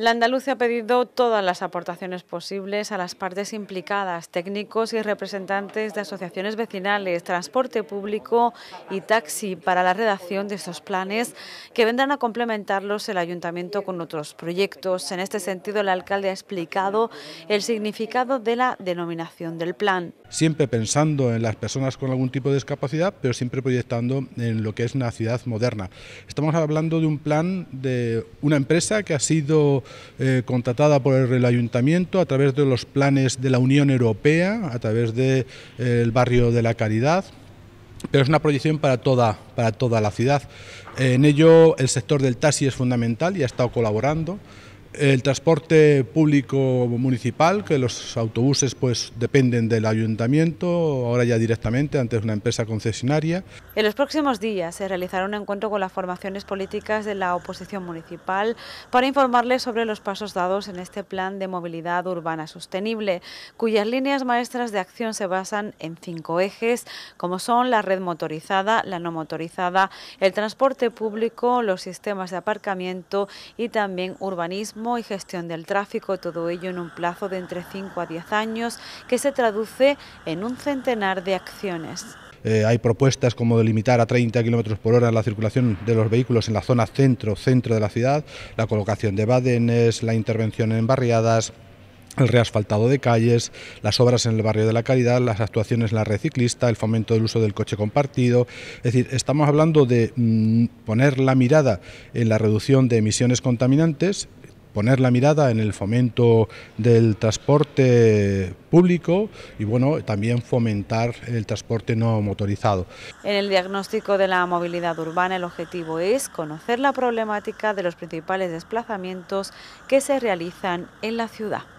La Andalucía ha pedido todas las aportaciones posibles a las partes implicadas, técnicos y representantes de asociaciones vecinales, transporte público y taxi para la redacción de estos planes que vendrán a complementarlos el ayuntamiento con otros proyectos. En este sentido, el alcalde ha explicado el significado de la denominación del plan. Siempre pensando en las personas con algún tipo de discapacidad, pero siempre proyectando en lo que es una ciudad moderna. Estamos hablando de un plan de una empresa que ha sido eh, contratada por el ayuntamiento a través de los planes de la Unión Europea, a través del eh, barrio de la Caridad, pero es una proyección para toda, para toda la ciudad. En ello el sector del taxi es fundamental y ha estado colaborando. El transporte público municipal, que los autobuses pues dependen del ayuntamiento, ahora ya directamente, antes una empresa concesionaria. En los próximos días se realizará un encuentro con las formaciones políticas de la oposición municipal para informarles sobre los pasos dados en este plan de movilidad urbana sostenible, cuyas líneas maestras de acción se basan en cinco ejes, como son la red motorizada, la no motorizada, el transporte público, los sistemas de aparcamiento y también urbanismo y gestión del tráfico, todo ello en un plazo de entre 5 a 10 años que se traduce en un centenar de acciones. Eh, hay propuestas como delimitar a 30 km por hora la circulación de los vehículos en la zona centro, centro de la ciudad, la colocación de badenes, la intervención en barriadas, el reasfaltado de calles, las obras en el barrio de la calidad... las actuaciones en la reciclista, ciclista, el fomento del uso del coche compartido. Es decir, estamos hablando de mm, poner la mirada en la reducción de emisiones contaminantes poner la mirada en el fomento del transporte público y bueno, también fomentar el transporte no motorizado. En el diagnóstico de la movilidad urbana el objetivo es conocer la problemática de los principales desplazamientos que se realizan en la ciudad.